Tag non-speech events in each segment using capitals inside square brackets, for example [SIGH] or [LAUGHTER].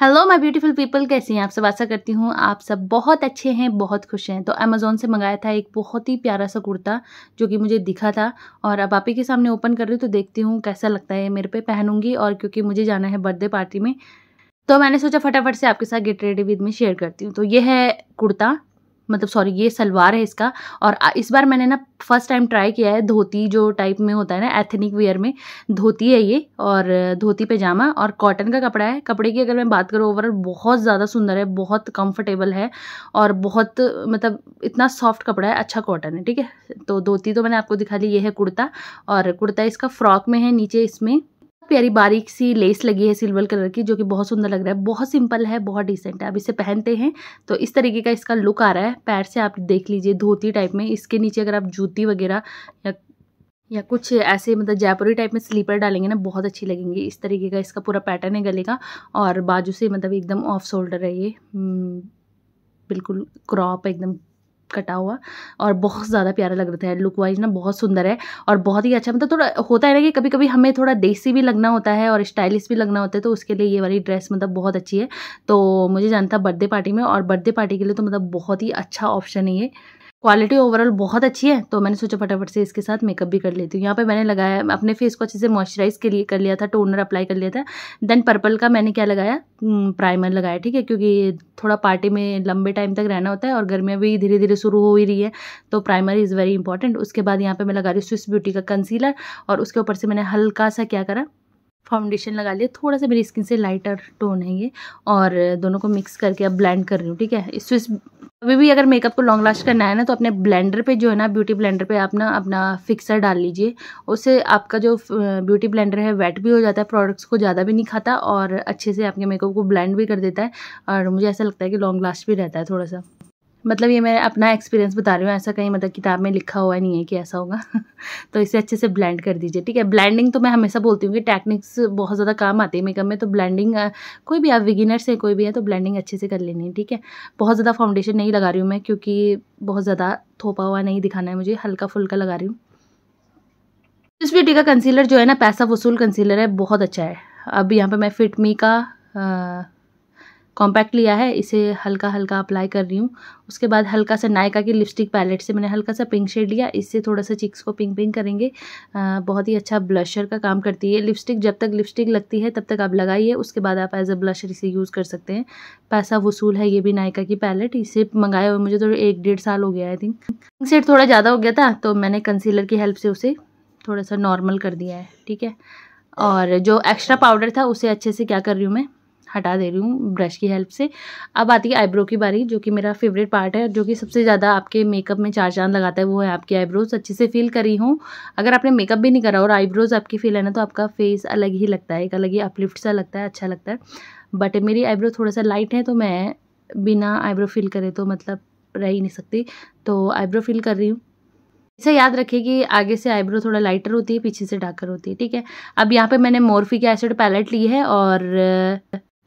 hello my beautiful people कैसे हैं आप सब आशा करती हूँ आप सब बहुत अच्छे हैं बहुत खुश हैं तो अमेज़ोन से मंगाया था एक बहुत ही प्यारा सा कुर्ता जो कि मुझे दिखा था और अब आप ही के सामने ओपन कर रही हूँ तो देखती हूँ कैसा लगता है मेरे पे पहनूंगी और क्योंकि मुझे जाना है बर्थडे पार्टी में तो मैंने सोचा फटाफट से आपके साथ get ready with me share करती हूँ तो ये है कुर्ता मतलब सॉरी ये सलवार है इसका और इस बार मैंने ना फर्स्ट टाइम ट्राई किया है धोती जो टाइप में होता है ना एथनिक वेयर में धोती है ये और धोती पैजामा और कॉटन का कपड़ा है कपड़े की अगर मैं बात करूँ ओवरऑल बहुत ज़्यादा सुंदर है बहुत कंफर्टेबल है और बहुत मतलब इतना सॉफ्ट कपड़ा है अच्छा कॉटन है ठीक है तो धोती तो मैंने आपको दिखा दी ये है कुर्ता और कुर्ता इसका फ्रॉक में है नीचे इसमें प्यारी बारीक सी लेस लगी है सिल्वर कलर की जो कि बहुत सुंदर लग रहा है बहुत सिंपल है बहुत डिसेंट है अब इसे पहनते हैं तो इस तरीके का इसका लुक आ रहा है पैर से आप देख लीजिए धोती टाइप में इसके नीचे अगर आप जूती वगैरह या या कुछ ऐसे मतलब जयपुरी टाइप में स्लीपर डालेंगे ना बहुत अच्छी लगेंगी इस तरीके का इसका पूरा पैटर्न है गले का और बाजू से मतलब एकदम ऑफ शोल्डर है ये हम्म, बिल्कुल क्रॉप एकदम कटा हुआ और बहुत ज़्यादा प्यारा लग रहा था लुक वाइज ना बहुत सुंदर है और बहुत ही अच्छा मतलब थोड़ा होता है ना कि कभी कभी हमें थोड़ा देसी भी लगना होता है और स्टाइलिश भी लगना होता है तो उसके लिए ये वाली ड्रेस मतलब बहुत अच्छी है तो मुझे जानता बर्थडे पार्टी में और बर्थडे पार्टी के लिए तो मतलब बहुत ही अच्छा ऑप्शन है ये क्वालिटी ओवरऑल बहुत अच्छी है तो मैंने सोचा फटाफट से इसके साथ मेकअप भी कर लेती हूँ यहाँ पे मैंने लगाया अपने फेस को अच्छे से मॉइस्चराइज के लिए कर लिया था टोनर अप्लाई कर लिया था देन पर्पल का मैंने क्या लगाया प्राइमर हम्म, लगाया ठीक है क्योंकि थोड़ा पार्टी में लंबे टाइम तक रहना होता है और गर्मियाँ भी धीरे धीरे शुरू हो ही रही है तो प्राइमर इज़ वेरी इंपॉर्टेंट उसके बाद यहाँ पर मैं लगा रही हूँ स्विस ब्यूटी का कंसीलर और उसके ऊपर से मैंने हल्का सा क्या करा फाउंडेशन लगा लिया थोड़ा सा मेरी स्किन से लाइटर टोन है ये और दोनों को मिक्स करके अब ब्लेंड कर रही हूँ ठीक है इस अभी भी अगर मेकअप को लॉन्ग लास्ट करना है ना तो अपने ब्लेंडर पे जो है ना ब्यूटी ब्लेंडर पे आप ना अपना फिक्सर डाल लीजिए उससे आपका जो ब्यूटी ब्लेंडर है वेट भी हो जाता है प्रोडक्ट्स को ज़्यादा भी नहीं खाता और अच्छे से आपके मेकअप को ब्लेंड भी कर देता है और मुझे ऐसा लगता है कि लॉन्ग लास्ट भी रहता है थोड़ा सा मतलब ये मैं अपना एक्सपीरियंस बता रही हूँ ऐसा कहीं मतलब किताब में लिखा हुआ नहीं है कि ऐसा होगा [LAUGHS] तो इसे अच्छे से ब्लेंड कर दीजिए ठीक है ब्लेंडिंग तो मैं हमेशा बोलती हूँ कि टेक्निक्स बहुत ज़्यादा काम आती है मेकअप में तो ब्लेंडिंग कोई भी आप विगिनर से कोई भी है तो ब्लेंडिंग अच्छे से कर लेनी है ठीक है बहुत ज़्यादा फाउंडेशन नहीं लगा रही हूँ मैं क्योंकि बहुत ज़्यादा थोपा हुआ नहीं दिखाना है मुझे हल्का फुल्का लगा रही हूँ इस ब्यूटी का कंसीलर जो है ना पैसा वसूल कंसीलर है बहुत अच्छा है अब यहाँ पर मैं फिटमी का कॉम्पैक्ट लिया है इसे हल्का हल्का अप्लाई कर रही हूँ उसके बाद हल्का सा नायका की लिपस्टिक पैलेट से मैंने हल्का सा पिंक शेड लिया इससे थोड़ा सा चिक्स को पिंक पिंक करेंगे आ, बहुत ही अच्छा ब्लशर का काम करती है लिपस्टिक जब तक लिपस्टिक लगती है तब तक आप लगाइए उसके बाद आप एज अ ब्लशर इसे यूज़ कर सकते हैं पैसा वसूल है ये भी नायका की पैलेट इसे मंगाया हुआ मुझे तो एक डेढ़ साल हो गया आई थिंक पिंक शेड थोड़ा ज़्यादा हो गया था तो मैंने कंसीलर की हेल्प से उसे थोड़ा सा नॉर्मल कर दिया है ठीक है और जो एक्स्ट्रा पाउडर था उसे अच्छे से क्या कर रही हूँ मैं हटा दे रही हूँ ब्रश की हेल्प से अब आती है आईब्रो की बारी जो कि मेरा फेवरेट पार्ट है जो कि सबसे ज़्यादा आपके मेकअप में चार चांद लगाता है वो है आपकी आईब्रोज अच्छे से फील करी हूँ अगर आपने मेकअप भी नहीं करा और आईब्रोज आपकी फील है ना तो आपका फेस अलग ही लगता है एक अलग ही अपलिफ्ट सा लगता है अच्छा लगता है बट मेरी आईब्रो थोड़ा सा लाइट है तो मैं बिना आईब्रो फील करे तो मतलब रह ही नहीं सकती तो आईब्रो फील कर रही हूँ इसे याद रखिए कि आगे से आईब्रो थोड़ा लाइटर होती है पीछे से डार्कर होती है ठीक है अब यहाँ पे मैंने मोरफी की एसिड पैलेट ली है और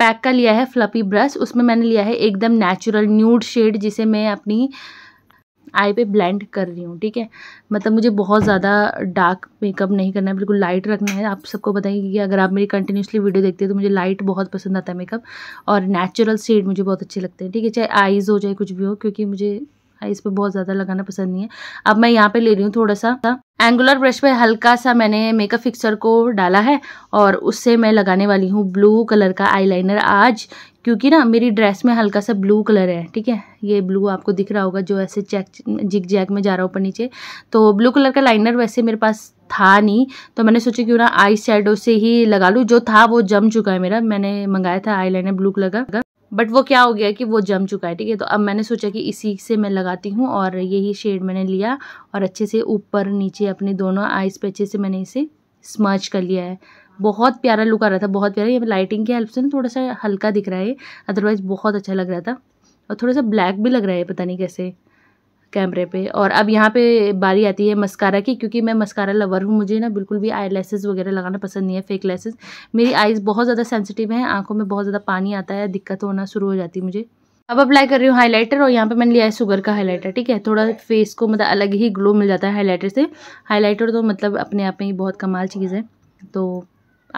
पैक का लिया है फ्लपी ब्रश उसमें मैंने लिया है एकदम नेचुरल न्यूड शेड जिसे मैं अपनी आई पे ब्लेंड कर रही हूँ ठीक है मतलब मुझे बहुत ज़्यादा डार्क मेकअप नहीं करना है बिल्कुल लाइट रखना है आप सबको बताएंगे कि अगर आप मेरी कंटिन्यूसली वीडियो देखते हैं तो मुझे लाइट बहुत पसंद आता है मेकअप और नेचुरल शेड मुझे बहुत अच्छे लगते हैं ठीक है चाहे आईज़ हो चाहे कुछ भी हो क्योंकि मुझे आईज़ पर बहुत ज़्यादा लगाना पसंद नहीं है अब मैं यहाँ पर ले रही हूँ थोड़ा सा एंगुलर ब्रश पे हल्का सा मैंने मेकअप फिक्सर को डाला है और उससे मैं लगाने वाली हूँ ब्लू कलर का आईलाइनर आज क्योंकि ना मेरी ड्रेस में हल्का सा ब्लू कलर है ठीक है ये ब्लू आपको दिख रहा होगा जो ऐसे चेक जिग जैक में जा रहा हूँ ऊपर नीचे तो ब्लू कलर का लाइनर वैसे मेरे पास था नहीं तो मैंने सोचा क्यों ना आई से ही लगा लूँ जो था वो जम चुका है मेरा मैंने मंगाया था आई ब्लू कलर का बट वो क्या हो गया कि वो जम चुका है ठीक है तो अब मैंने सोचा कि इसी से मैं लगाती हूँ और यही शेड मैंने लिया और अच्छे से ऊपर नीचे अपने दोनों आइस पे अच्छे से मैंने इसे स्मर्च कर लिया है बहुत प्यारा लुक आ रहा था बहुत प्यारा ये लाइटिंग की हेल्प से ना थोड़ा सा हल्का दिख रहा है अदरवाइज़ बहुत अच्छा लग रहा था और थोड़ा सा ब्लैक भी लग रहा है पता नहीं कैसे कैमरे पे और अब यहाँ पे बारी आती है मस्कारा की क्योंकि मैं मस्कारा लवर हूँ मुझे ना बिल्कुल भी आई लेसेस वगैरह लगाना पसंद नहीं है फेक लेसेस मेरी आइज़ बहुत ज़्यादा सेंसिटिव हैं आंखों में बहुत ज़्यादा पानी आता है दिक्कत होना शुरू हो जाती है मुझे अब अप्लाई कर रही हूँ हाइलाइटर और यहाँ पे मैंने लिया है शुगर का हाइलाइटर ठीक है थोड़ा फेस को मतलब अलग ही ग्लो मिल जाता है हाइलाइटर से हाइलाइटर तो मतलब अपने आप में ही बहुत कमाल चीज़ है तो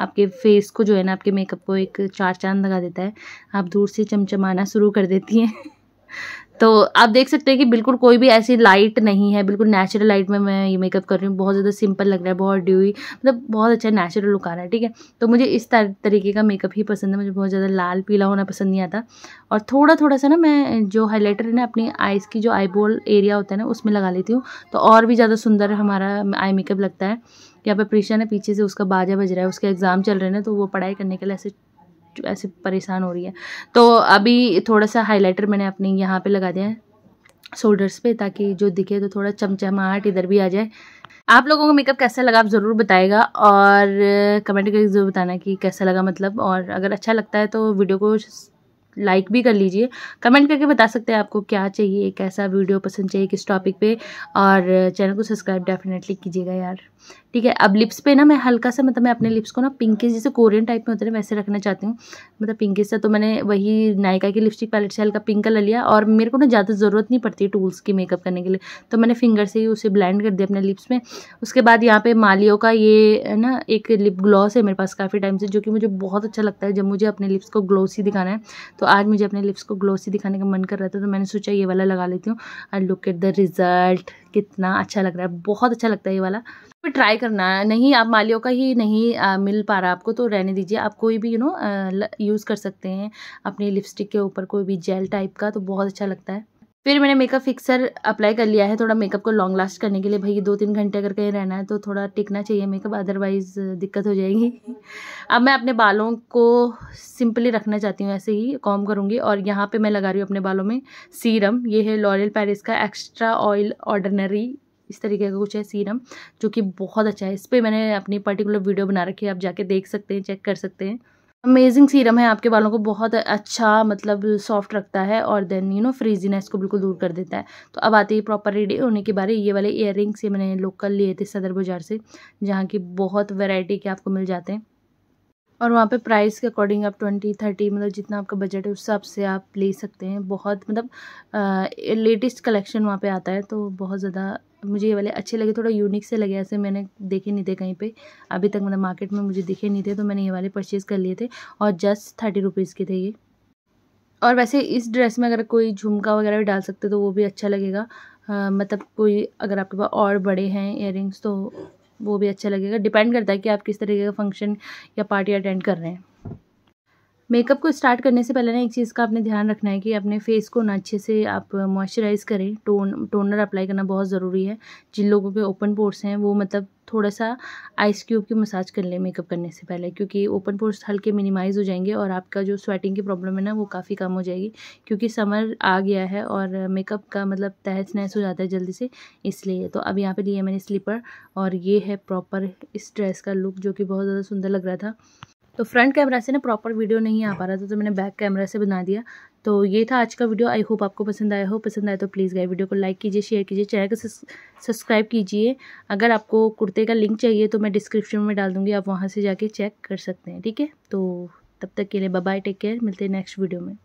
आपके फेस को जो है ना आपके मेकअप को एक चार चांद लगा देता है आप दूर से चमचमाना शुरू कर देती हैं तो आप देख सकते हैं कि बिल्कुल कोई भी ऐसी लाइट नहीं है बिल्कुल नेचुरल लाइट में मैं ये मेकअप कर रही हूँ बहुत ज़्यादा सिंपल लग रहा है बहुत ड्यूई मतलब बहुत अच्छा नेचुरल लुक आ रहा है ठीक है तो मुझे इस तरीके का मेकअप ही पसंद है मुझे बहुत ज़्यादा लाल पीला होना पसंद नहीं आता और थोड़ा थोड़ा सा ना मैं जो हाईलाइटर है ना अपनी आइज़ की जो आईबोल एरिया होता है ना उसमें लगा लेती हूँ तो और भी ज़्यादा सुंदर हमारा आई मेकअप लगता है यहाँ पर प्रीशा ने पीछे से उसका बाजा बज रहा है उसके एग्ज़ाम चल रहे हैं ना तो वो पढ़ाई करने के लिए ऐसे ऐसे परेशान हो रही है तो अभी थोड़ा सा हाइलाइटर मैंने अपने यहाँ पे लगा दिया है शोल्डर्स पे ताकि जो दिखे तो थोड़ा चमचमाहट इधर भी आ जाए आप लोगों को मेकअप कैसा लगा आप ज़रूर बताएगा और कमेंट करके ज़रूर बताना कि कैसा लगा मतलब और अगर अच्छा लगता है तो वीडियो को लाइक भी कर लीजिए कमेंट करके बता सकते हैं आपको क्या चाहिए कैसा वीडियो पसंद चाहिए किस टॉपिक पे और चैनल को सब्सक्राइब डेफिनेटली कीजिएगा यार ठीक है अब लिप्स पे ना मैं हल्का सा मतलब मैं अपने लिप्स को ना पिंकिस जैसे कोरियन टाइप में होते हैं वैसे रखना चाहती हूँ मतलब पिंकिस सा तो मैंने वही नायका की लिपस्टिक पैलेट से हल्का पिंक कलर लिया और मेरे को ना ज़्यादा ज़रूरत नहीं पड़ती टूल्स की मेकअप करने के लिए तो मैंने फिंगर से ही उसे ब्लैंड कर दिया अपने लिप्स में उसके बाद यहाँ पर मालियो का ये ना एक लिप ग्लॉस है मेरे पास काफ़ी टाइम से जो कि मुझे बहुत अच्छा लगता है जब मुझे अपने लिप्स को ग्लोसी दिखाना है तो तो आज मुझे अपने लिप्स को ग्लोसी दिखाने का मन कर रहा था तो मैंने सोचा ये वाला लगा लेती हूँ and look at the result कितना अच्छा लग रहा है बहुत अच्छा लगता है ये वाला फिर ट्राई करना नहीं आप मालियों का ही नहीं आ, मिल पा रहा आपको तो रहने दीजिए आप कोई भी यू नो यूज़ कर सकते हैं अपनी लिपस्टिक के ऊपर कोई भी जेल टाइप का तो बहुत अच्छा लगता है फिर मैंने मेकअप फिक्सर अप्लाई कर लिया है थोड़ा मेकअप को लॉन्ग लास्ट करने के लिए भाई दो तीन घंटे अगर कहीं रहना है तो थोड़ा टिकना चाहिए मेकअप अदरवाइज़ दिक्कत हो जाएगी अब मैं अपने बालों को सिंपली रखना चाहती हूँ ऐसे ही कॉम करूँगी और यहाँ पे मैं लगा रही हूँ अपने बालों में सीरम ये है लॉरियल पैरिस का एक्स्ट्रा ऑयल ऑर्डनरी इस तरीके का कुछ है सीरम जो कि बहुत अच्छा है इस पर मैंने अपनी पर्टिकुलर वीडियो बना रखी है आप जाके देख सकते हैं चेक कर सकते हैं अमेजिंग सीरम है आपके बालों को बहुत अच्छा मतलब सॉफ्ट रखता है और देन यू नो फ्रीजीनेस को बिल्कुल दूर कर देता है तो अब आती है प्रॉपर रेडी होने के बारे ये वाले इयर ये मैंने लोकल लिए थे सदर बाज़ार से जहाँ की बहुत वेराइटी के आपको मिल जाते हैं और वहाँ पे प्राइस के अकॉर्डिंग आप ट्वेंटी थर्टी मतलब जितना आपका बजट है उस हिसाब से आप ले सकते हैं बहुत मतलब लेटेस्ट कलेक्शन वहाँ पे आता है तो बहुत ज़्यादा मुझे ये वाले अच्छे लगे थोड़ा यूनिक से लगे ऐसे मैंने देखे नहीं थे कहीं पे अभी तक मतलब मार्केट में मुझे दिखे नहीं थे तो मैंने ये वाले परचेज़ कर लिए थे और जस्ट थर्टी रुपीज़ के थे ये और वैसे इस ड्रेस में अगर कोई झुमका वगैरह भी डाल सकते तो वो भी अच्छा लगेगा आ, मतलब कोई अगर आपके पास और बड़े हैं इयर तो वो भी अच्छा लगेगा डिपेंड करता है कि आप किस तरीके का फंक्शन या पार्टी अटेंड कर रहे हैं मेकअप को स्टार्ट करने से पहले ना एक चीज़ का आपने ध्यान रखना है कि अपने फेस को ना अच्छे से आप मॉइस्चराइज़ करें टोन टोनर अप्लाई करना बहुत ज़रूरी है जिन लोगों के ओपन पोर्स हैं वो मतलब थोड़ा सा आइस क्यूब की मसाज कर लें मेकअप करने से पहले क्योंकि ओपन पोर्स हल्के मिनिमाइज़ हो जाएंगे और आपका जो स्वेटिंग की प्रॉब्लम है ना वो काफ़ी कम हो जाएगी क्योंकि समर आ गया है और मेकअप का मतलब तहस नहस हो जाता है जल्दी से इसलिए तो अब यहाँ पर लिया मैंने स्लीपर और ये है प्रॉपर इस ड्रेस का लुक जो कि बहुत ज़्यादा सुंदर लग रहा था तो फ्रंट कैमरा से ना प्रॉपर वीडियो नहीं आ पा रहा था तो मैंने बैक कैमरा से बना दिया तो ये था आज का वीडियो आई होप आपको पसंद आया हो पसंद आया तो प्लीज़ गाइड वीडियो को लाइक कीजिए शेयर कीजिए चैनल को सब्सक्राइब कीजिए अगर आपको कुर्ते का लिंक चाहिए तो मैं डिस्क्रिप्शन में डाल दूँगी आप वहाँ से जाके चेक कर सकते हैं ठीक है तो तब तक के लिए बाय टेक केयर मिलते हैं नेक्स्ट वीडियो में